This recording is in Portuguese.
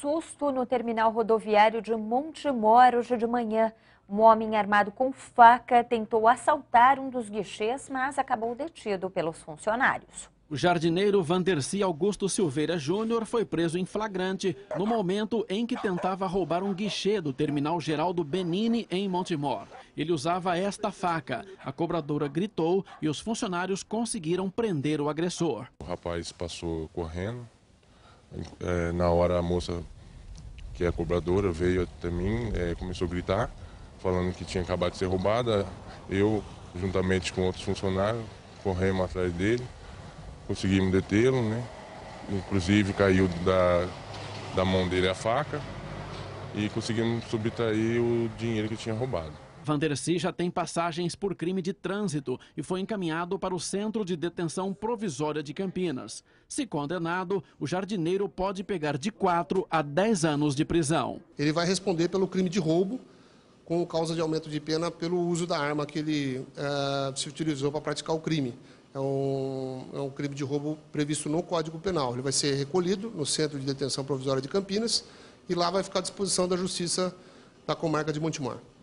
susto no terminal rodoviário de Montemor hoje de manhã. Um homem armado com faca tentou assaltar um dos guichês, mas acabou detido pelos funcionários. O jardineiro Vanderci Augusto Silveira Júnior foi preso em flagrante no momento em que tentava roubar um guichê do terminal Geraldo Benini em Montemor. Ele usava esta faca. A cobradora gritou e os funcionários conseguiram prender o agressor. O rapaz passou correndo, é, na hora a moça, que é cobradora, veio até mim, é, começou a gritar, falando que tinha acabado de ser roubada. Eu, juntamente com outros funcionários, corremos atrás dele, conseguimos detê-lo, né? Inclusive caiu da, da mão dele a faca e conseguimos subtrair o dinheiro que tinha roubado. Vandercy já tem passagens por crime de trânsito e foi encaminhado para o Centro de Detenção Provisória de Campinas. Se condenado, o jardineiro pode pegar de 4 a 10 anos de prisão. Ele vai responder pelo crime de roubo com causa de aumento de pena pelo uso da arma que ele eh, se utilizou para praticar o crime. É um, é um crime de roubo previsto no Código Penal. Ele vai ser recolhido no Centro de Detenção Provisória de Campinas e lá vai ficar à disposição da Justiça da comarca de Montemor.